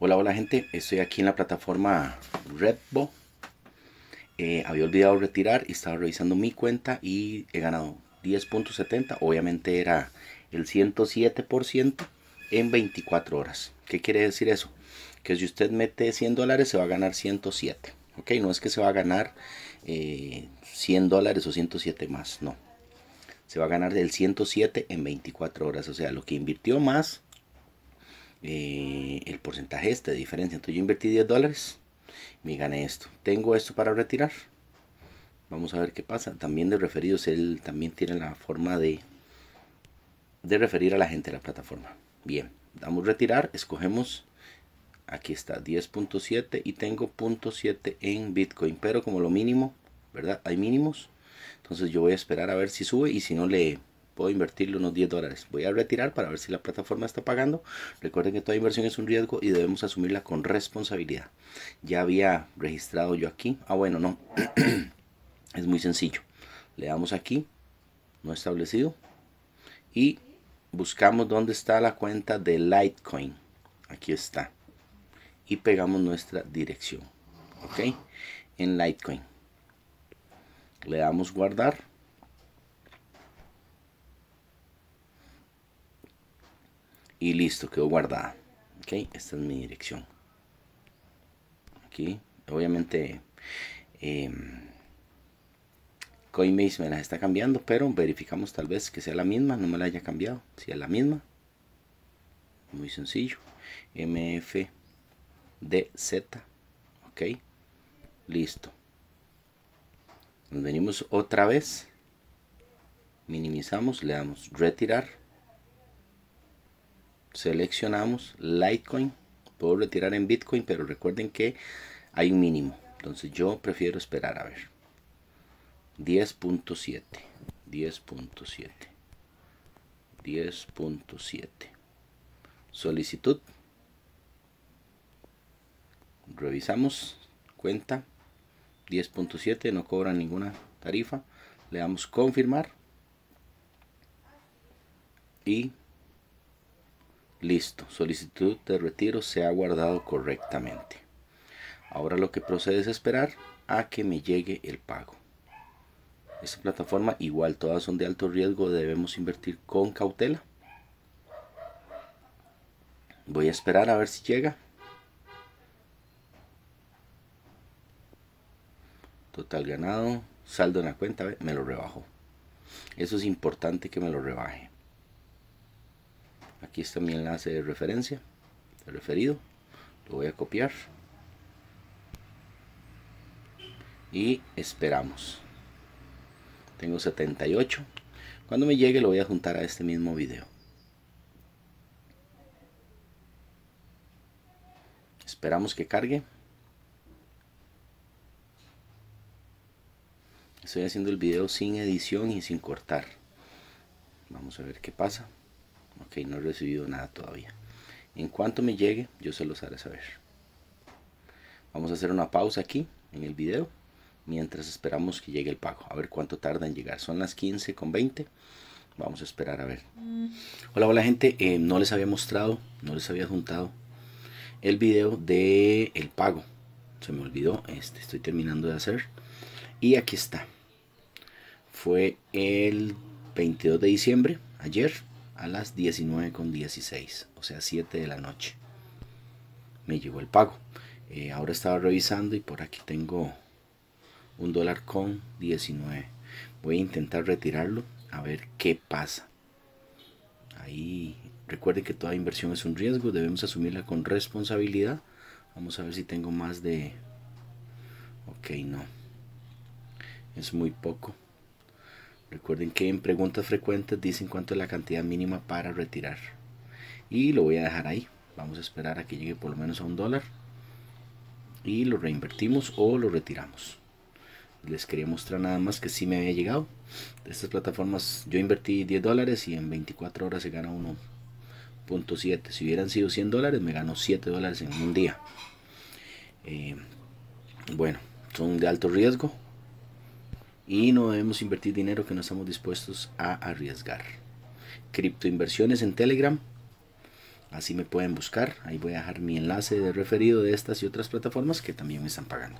Hola, hola gente, estoy aquí en la plataforma Redbo. Eh, había olvidado retirar y estaba revisando mi cuenta y he ganado 10.70. Obviamente era el 107% en 24 horas. ¿Qué quiere decir eso? Que si usted mete 100 dólares se va a ganar 107. ¿Ok? No es que se va a ganar 100 eh, dólares o 107 más, no. Se va a ganar el 107 en 24 horas. O sea, lo que invirtió más eh, el porcentaje este de diferencia. Entonces yo invertí 10 dólares, me gané esto. Tengo esto para retirar. Vamos a ver qué pasa. También de referidos, él también tiene la forma de, de referir a la gente a la plataforma. Bien, damos retirar, escogemos aquí está 10.7 y tengo .7 en Bitcoin, pero como lo mínimo, ¿verdad? Hay mínimos. Entonces yo voy a esperar a ver si sube y si no le puedo invertirle unos 10 dólares. Voy a retirar para ver si la plataforma está pagando. Recuerden que toda inversión es un riesgo y debemos asumirla con responsabilidad. Ya había registrado yo aquí. Ah, bueno, no. es muy sencillo. Le damos aquí, no establecido. Y buscamos dónde está la cuenta de Litecoin. Aquí está. Y pegamos nuestra dirección. ¿Ok? En Litecoin. Le damos guardar y listo, quedó guardada. Ok, esta es mi dirección. Aquí, obviamente, em, Coinbase me las está cambiando, pero verificamos tal vez que sea la misma, no me la haya cambiado. Si es la misma, muy sencillo. MFDZ, ok, listo. Nos venimos otra vez, minimizamos, le damos retirar seleccionamos Litecoin. Puedo retirar en Bitcoin, pero recuerden que hay un mínimo. Entonces yo prefiero esperar a ver. 10.7. 10.7. 10.7. Solicitud. Revisamos. Cuenta. 10.7. No cobra ninguna tarifa. Le damos confirmar. Y Listo, solicitud de retiro se ha guardado correctamente. Ahora lo que procede es esperar a que me llegue el pago. Esta plataforma, igual todas son de alto riesgo, debemos invertir con cautela. Voy a esperar a ver si llega. Total ganado, saldo en la cuenta, me lo rebajo. Eso es importante que me lo rebaje aquí está mi enlace de referencia de referido lo voy a copiar y esperamos tengo 78 cuando me llegue lo voy a juntar a este mismo video esperamos que cargue estoy haciendo el video sin edición y sin cortar vamos a ver qué pasa Ok, no he recibido nada todavía. En cuanto me llegue, yo se los haré saber. Vamos a hacer una pausa aquí en el video mientras esperamos que llegue el pago. A ver cuánto tarda en llegar. Son las 15 con 20. Vamos a esperar a ver. Hola, hola gente. Eh, no les había mostrado, no les había juntado el video de el pago. Se me olvidó. Este estoy terminando de hacer. Y aquí está. Fue el 22 de diciembre, ayer a las 19.16, o sea 7 de la noche. Me llegó el pago. Eh, ahora estaba revisando y por aquí tengo un dólar con 19. Voy a intentar retirarlo a ver qué pasa. Ahí recuerde que toda inversión es un riesgo, debemos asumirla con responsabilidad. Vamos a ver si tengo más de... Ok, no. Es muy poco. Recuerden que en preguntas frecuentes dicen cuánto es la cantidad mínima para retirar. Y lo voy a dejar ahí. Vamos a esperar a que llegue por lo menos a un dólar. Y lo reinvertimos o lo retiramos. Les quería mostrar nada más que sí me había llegado. De estas plataformas yo invertí 10 dólares y en 24 horas se gana 1.7. Si hubieran sido 100 dólares me ganó 7 dólares en un día. Eh, bueno, son de alto riesgo, y no debemos invertir dinero que no estamos dispuestos a arriesgar. Criptoinversiones en Telegram. Así me pueden buscar. Ahí voy a dejar mi enlace de referido de estas y otras plataformas que también me están pagando.